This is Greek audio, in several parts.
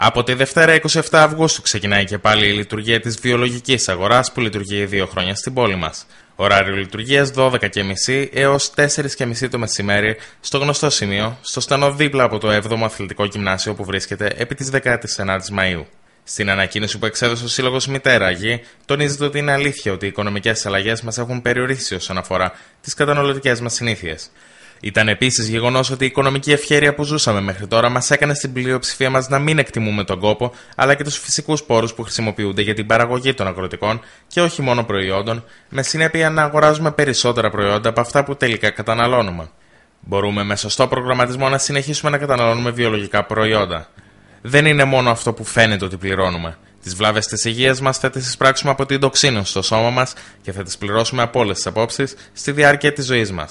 Από τη Δευτέρα 27 Αυγούστου ξεκινάει και πάλι η λειτουργία της βιολογικής αγοράς που λειτουργεί δύο χρόνια στην πόλη μας. Ωράριο λειτουργίας 12.30 έω 4.30 το μεσημέρι στο γνωστό σημείο, στο στανό δίπλα από το 7ο Αθλητικό Γυμνάσιο που βρίσκεται επί της 19η Μαου. Στην ανακοίνωση που εξέδωσε ο Σύλλογος Μητέρα γη, τονίζεται ότι είναι αλήθεια ότι οι οικονομικές αλλαγές μας έχουν περιορίσει όσον αφορά τις καταναλωτικές μας συνήθειες. Ήταν επίσης γεγονός ότι η οικονομική ευχέρεια που ζούσαμε μέχρι τώρα μας έκανε στην πλειοψηφία μας να μην εκτιμούμε τον κόπο αλλά και τους φυσικούς πόρους που χρησιμοποιούνται για την παραγωγή των αγροτικών και όχι μόνο προϊόντων, με συνέπεια να αγοράζουμε περισσότερα προϊόντα από αυτά που τελικά καταναλώνουμε. Μπορούμε με σωστό προγραμματισμό να συνεχίσουμε να καταναλώνουμε βιολογικά προϊόντα. Δεν είναι μόνο αυτό που φαίνεται ότι πληρώνουμε. Τις βλάβες της υγείας μας θα τις εισπράξουμε από την τοξίνωση στο σώμα μας και θα τις πληρώσουμε από όλες τις απόψεις στη διάρκεια της ζωής μας.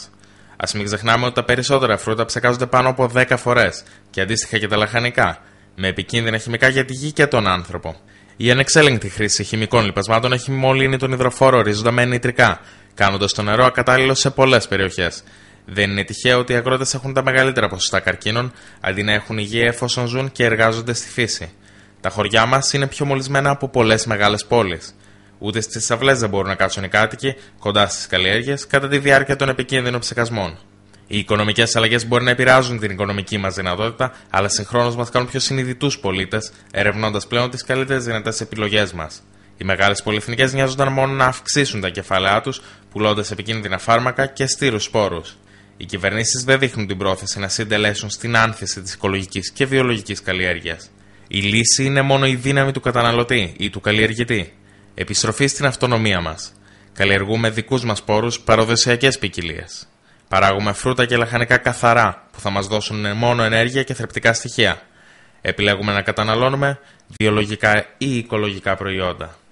Ας μην ξεχνάμε ότι τα περισσότερα φρούτα ψεκάζονται πάνω από 10 φορές και αντίστοιχα και τα λαχανικά, με επικίνδυνα χημικά για τη γη και τον άνθρωπο. Η ανεξέλεγκτη χρήση χημικών λιπασμάτων έχει μολύνει τον υδροφόρο ορίζοντα με νητρικά, κάνοντας το νερό ακατάλληλο σε πολλές περιοχές. Δεν είναι τυχαίο ότι οι αγρότες έχουν τα μεγαλύτερα ποσοστά καρκίνων, αντί να έχουν υγεία εφόσον ζουν και εργάζονται στη φύση. Τα χωριά μας είναι πιο μολυσμένα από πολλές μεγάλες πόλεις. Ούτε στις αυλές δεν μπορούν να κάτσουν οι κάτοικοι κοντά στις καλλιέργειες κατά τη διάρκεια των επικίνδυνων ψεκασμών. Οι οικονομικές αλλαγές μπορεί να επηρεάζουν την οικονομική μας δυνατότητα, αλλά συγχρόνως μας κάνουν πιο συνειδητούς πολίτες, ερευνώντας πλέον τις καλύτερες δυνατές επιλογές μας. Οι μεγάλες πολυεθνικές νοιάζονταν μόνο να αυξήσουν τα κεφάλαιά τους, πουλώντας επικίνδυνα φάρμακα και στήρους σπόρους. Οι κυβερνήσεις δεν δείχνουν την πρόθεση να συντελέσουν στην άνθηση της οικολογικής και βιολογικής καλλιέργειας. Η λύση είναι μόνο η δύναμη του καταναλωτή ή του καλλιεργητή. Επιστροφή στην αυτονομία μας. Καλλιεργούμε δικούς μας πόρους παραδοσιακές ποικιλίες. Παράγουμε φρούτα και λαχανικά καθαρά που θα μας δώσουν μόνο ενέργεια και θρεπτικά στοιχεία. Επιλέγουμε να καταναλώνουμε βιολογικά ή οικολογικά προϊόντα.